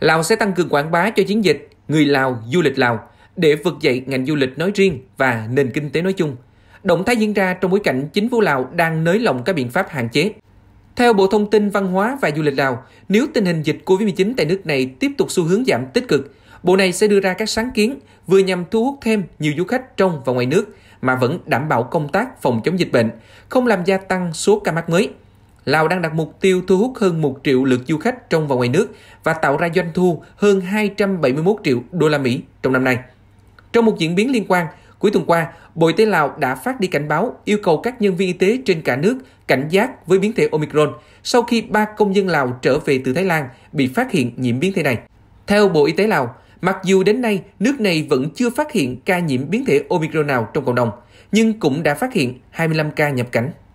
Lào sẽ tăng cường quảng bá cho chiến dịch Người Lào du lịch Lào để vực dậy ngành du lịch nói riêng và nền kinh tế nói chung. Động thái diễn ra trong bối cảnh chính phủ Lào đang nới lỏng các biện pháp hạn chế. Theo Bộ Thông tin Văn hóa và Du lịch Lào, nếu tình hình dịch COVID-19 tại nước này tiếp tục xu hướng giảm tích cực, bộ này sẽ đưa ra các sáng kiến vừa nhằm thu hút thêm nhiều du khách trong và ngoài nước mà vẫn đảm bảo công tác phòng chống dịch bệnh, không làm gia tăng số ca mắc mới. Lào đang đặt mục tiêu thu hút hơn 1 triệu lượt du khách trong và ngoài nước và tạo ra doanh thu hơn 271 triệu đô la Mỹ trong năm nay. Trong một diễn biến liên quan, cuối tuần qua, Bộ Y tế Lào đã phát đi cảnh báo yêu cầu các nhân viên y tế trên cả nước cảnh giác với biến thể Omicron sau khi ba công dân Lào trở về từ Thái Lan bị phát hiện nhiễm biến thể này. Theo Bộ Y tế Lào, mặc dù đến nay nước này vẫn chưa phát hiện ca nhiễm biến thể Omicron nào trong cộng đồng, nhưng cũng đã phát hiện 25 ca nhập cảnh.